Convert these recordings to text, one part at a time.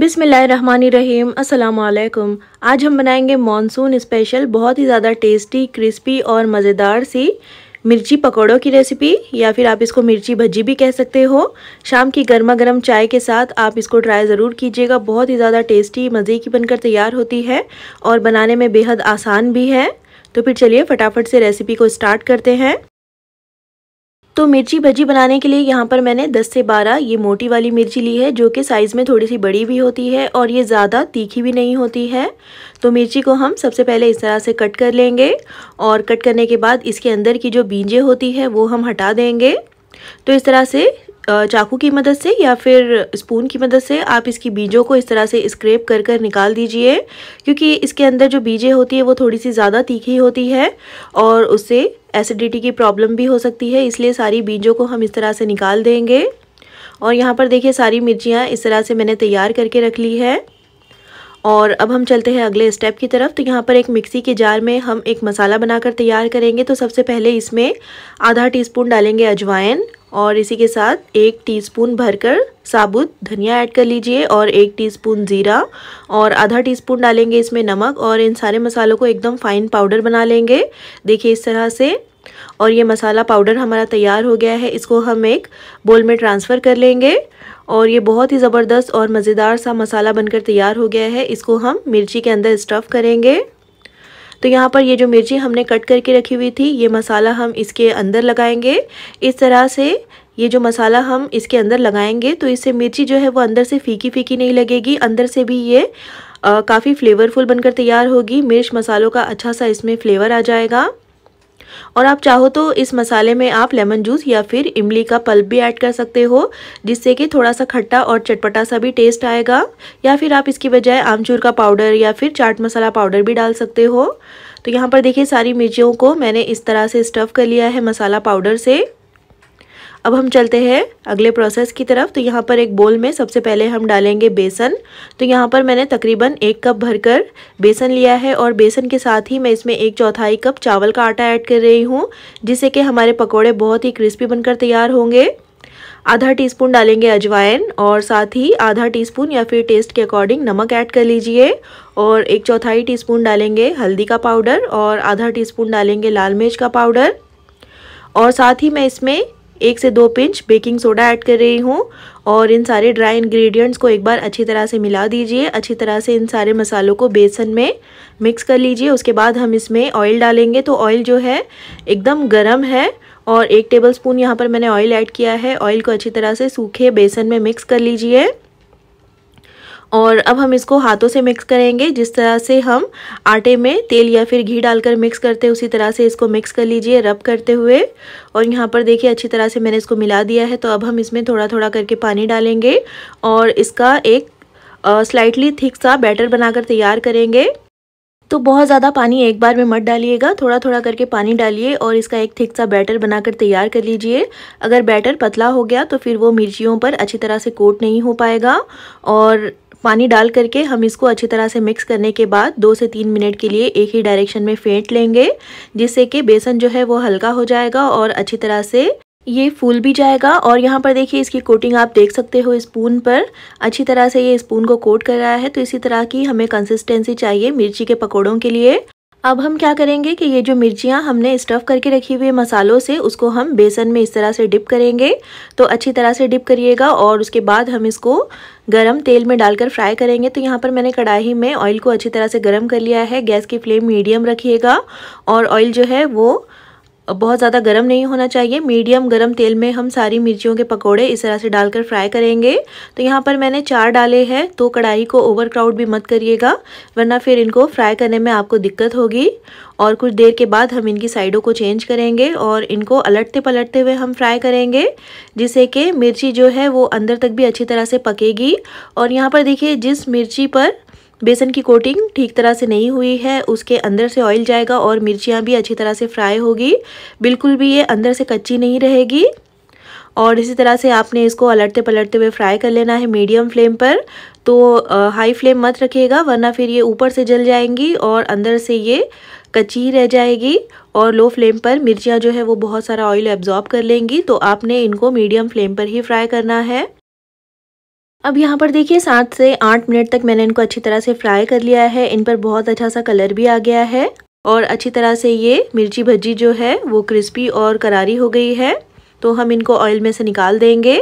बिसमीम् असलकुम आज हम बनाएंगे मॉनसून स्पेशल बहुत ही ज़्यादा टेस्टी क्रिस्पी और मज़ेदार सी मिर्ची पकौड़ों की रेसिपी या फिर आप इसको मिर्ची भज्जी भी कह सकते हो शाम की गर्मा गर्म चाय के साथ आप इसको ट्राई ज़रूर कीजिएगा बहुत ही ज़्यादा टेस्टी मज़े की बनकर तैयार होती है और बनाने में बेहद आसान भी है तो फिर चलिए फटाफट से रेसिपी को स्टार्ट करते हैं तो मिर्ची भजी बनाने के लिए यहाँ पर मैंने 10 से 12 ये मोटी वाली मिर्ची ली है जो कि साइज़ में थोड़ी सी बड़ी भी होती है और ये ज़्यादा तीखी भी नहीं होती है तो मिर्ची को हम सबसे पहले इस तरह से कट कर लेंगे और कट करने के बाद इसके अंदर की जो बीजें होती है वो हम हटा देंगे तो इस तरह से चाकू की मदद से या फिर स्पून की मदद से आप इसकी बीजों को इस तरह से स्क्रेप कर कर निकाल दीजिए क्योंकि इसके अंदर जो बीजें होती है वो थोड़ी सी ज़्यादा तीखी होती है और उससे एसिडिटी की प्रॉब्लम भी हो सकती है इसलिए सारी बीजों को हम इस तरह से निकाल देंगे और यहाँ पर देखिए सारी मिर्चियाँ इस तरह से मैंने तैयार करके रख ली है और अब हम चलते हैं अगले स्टेप की तरफ तो यहाँ पर एक मिक्सी के जार में हम एक मसाला बनाकर तैयार करेंगे तो सबसे पहले इसमें आधा टीस्पून डालेंगे अजवाइन और इसी के साथ एक टीस्पून भरकर साबुत धनिया ऐड कर लीजिए और एक टीस्पून ज़ीरा और आधा टीस्पून डालेंगे इसमें नमक और इन सारे मसालों को एकदम फाइन पाउडर बना लेंगे देखिए इस तरह से और ये मसाला पाउडर हमारा तैयार हो गया है इसको हम एक बोल में ट्रांसफ़र कर लेंगे और ये बहुत ही ज़बरदस्त और मज़ेदार सा मसाला बनकर तैयार हो गया है इसको हम मिर्ची के अंदर स्टफ़ करेंगे तो यहाँ पर ये जो मिर्ची हमने कट करके रखी हुई थी ये मसाला हम इसके अंदर लगाएंगे इस तरह से ये जो मसाला हम इसके अंदर लगाएंगे तो इससे मिर्ची जो है वो अंदर से फीकी फीकी नहीं लगेगी अंदर से भी ये काफ़ी फ्लेवरफुल बनकर तैयार होगी मिर्च मसालों का अच्छा सा इसमें फ्लेवर आ जाएगा और आप चाहो तो इस मसाले में आप लेमन जूस या फिर इमली का पल्प भी ऐड कर सकते हो जिससे कि थोड़ा सा खट्टा और चटपटा सा भी टेस्ट आएगा या फिर आप इसकी बजाय आमचूर का पाउडर या फिर चाट मसाला पाउडर भी डाल सकते हो तो यहाँ पर देखिए सारी मिर्चियों को मैंने इस तरह से स्टफ़ कर लिया है मसाला पाउडर से अब हम चलते हैं अगले प्रोसेस की तरफ तो यहाँ पर एक बोल में सबसे पहले हम डालेंगे बेसन तो यहाँ पर मैंने तकरीबन एक कप भरकर बेसन लिया है और बेसन के साथ ही मैं इसमें एक चौथाई कप चावल का आटा ऐड कर रही हूँ जिससे कि हमारे पकौड़े बहुत ही क्रिस्पी बनकर तैयार होंगे आधा टीस्पून डालेंगे अजवाइन और साथ ही आधा टीस्पून या फिर टेस्ट के अकॉर्डिंग नमक ऐड कर लीजिए और एक चौथाई टीस्पून डालेंगे हल्दी का पाउडर और आधा टीस्पून डालेंगे लाल मिर्च का पाउडर और साथ ही मैं इसमें एक से दो पिंच बेकिंग सोडा ऐड कर रही हूँ और इन सारे ड्राई इंग्रेडिएंट्स को एक बार अच्छी तरह से मिला दीजिए अच्छी तरह से इन सारे मसालों को बेसन में मिक्स कर लीजिए उसके बाद हम इसमें ऑयल डालेंगे तो ऑयल जो है एकदम गर्म है और एक टेबल स्पून यहाँ पर मैंने ऑयल ऐड किया है ऑयल को अच्छी तरह से सूखे बेसन में मिक्स कर लीजिए और अब हम इसको हाथों से मिक्स करेंगे जिस तरह से हम आटे में तेल या फिर घी डालकर मिक्स करते हैं उसी तरह से इसको मिक्स कर लीजिए रब करते हुए और यहाँ पर देखिए अच्छी तरह से मैंने इसको मिला दिया है तो अब हम इसमें थोड़ा थोड़ा करके पानी डालेंगे और इसका एक स्लाइटली थिक सा बैटर बनाकर तैयार करेंगे तो बहुत ज़्यादा पानी एक बार में मत डालिएगा थोड़ा थोड़ा करके पानी डालिए और इसका एक थिक सा बैटर बनाकर तैयार कर लीजिए अगर बैटर पतला हो गया तो फिर वो मिर्चियों पर अच्छी तरह से कोट नहीं हो पाएगा और पानी डाल करके हम इसको अच्छी तरह से मिक्स करने के बाद दो से तीन मिनट के लिए एक ही डायरेक्शन में फेंट लेंगे जिससे कि बेसन जो है वो हल्का हो जाएगा और अच्छी तरह से ये फूल भी जाएगा और यहाँ पर देखिए इसकी कोटिंग आप देख सकते हो स्पून पर अच्छी तरह से ये स्पून को कोट कर रहा है तो इसी तरह की हमें कंसिस्टेंसी चाहिए मिर्ची के पकौड़ों के लिए अब हम क्या करेंगे कि ये जो मिर्चियाँ हमने स्टफ़ करके रखी हुई मसालों से उसको हम बेसन में इस तरह से डिप करेंगे तो अच्छी तरह से डिप करिएगा और उसके बाद हम इसको गरम तेल में डालकर फ्राई करेंगे तो यहाँ पर मैंने कढ़ाई में ऑयल को अच्छी तरह से गर्म कर लिया है गैस की फ्लेम मीडियम रखिएगा और ऑयल जो है वो बहुत ज़्यादा गर्म नहीं होना चाहिए मीडियम गर्म तेल में हम सारी मिर्चियों के पकौड़े इस तरह से डालकर फ्राई करेंगे तो यहाँ पर मैंने चार डाले हैं तो कढ़ाई को ओवर क्राउड भी मत करिएगा वरना फिर इनको फ्राई करने में आपको दिक्कत होगी और कुछ देर के बाद हम इनकी साइडों को चेंज करेंगे और इनको अलटते पलटते हुए हम फ्राई करेंगे जिससे कि मिर्ची जो है वो अंदर तक भी अच्छी तरह से पकेगी और यहाँ पर देखिए जिस मिर्ची पर बेसन की कोटिंग ठीक तरह से नहीं हुई है उसके अंदर से ऑयल जाएगा और मिर्चियाँ भी अच्छी तरह से फ्राई होगी बिल्कुल भी ये अंदर से कच्ची नहीं रहेगी और इसी तरह से आपने इसको अलटते पलटते हुए फ्राई कर लेना है मीडियम फ्लेम पर तो आ, हाई फ्लेम मत रखिएगा वरना फिर ये ऊपर से जल जाएंगी और अंदर से ये कच्ची ही रह जाएगी और लो फ्लेम पर मिर्चियाँ जो है वो बहुत सारा ऑयल एब्जॉर्ब कर लेंगी तो आपने इनको मीडियम फ्लेम पर ही फ्राई करना है अब यहाँ पर देखिए सात से आठ मिनट तक मैंने इनको अच्छी तरह से फ्राई कर लिया है इन पर बहुत अच्छा सा कलर भी आ गया है और अच्छी तरह से ये मिर्ची भज्जी जो है वो क्रिस्पी और करारी हो गई है तो हम इनको ऑयल में से निकाल देंगे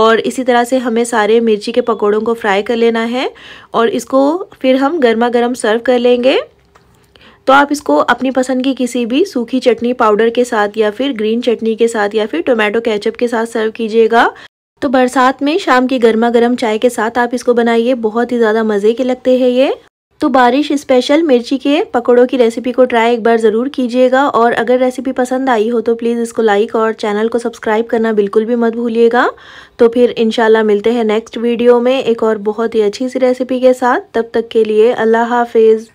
और इसी तरह से हमें सारे मिर्ची के पकौड़ों को फ्राई कर लेना है और इसको फिर हम गर्मा गर्म सर्व कर लेंगे तो आप इसको अपनी पसंद की किसी भी सूखी चटनी पाउडर के साथ या फिर ग्रीन चटनी के साथ या फिर टोमेटो केचप के साथ सर्व कीजिएगा तो बरसात में शाम की गर्मा गर्म चाय के साथ आप इसको बनाइए बहुत ही ज़्यादा मज़े के लगते हैं ये तो बारिश स्पेशल मिर्ची के पकौड़ों की रेसिपी को ट्राई एक बार ज़रूर कीजिएगा और अगर रेसिपी पसंद आई हो तो प्लीज़ इसको लाइक और चैनल को सब्सक्राइब करना बिल्कुल भी मत भूलिएगा तो फिर इनशाला मिलते हैं नेक्स्ट वीडियो में एक और बहुत ही अच्छी सी रेसिपी के साथ तब तक के लिए अल्लाह हाफिज़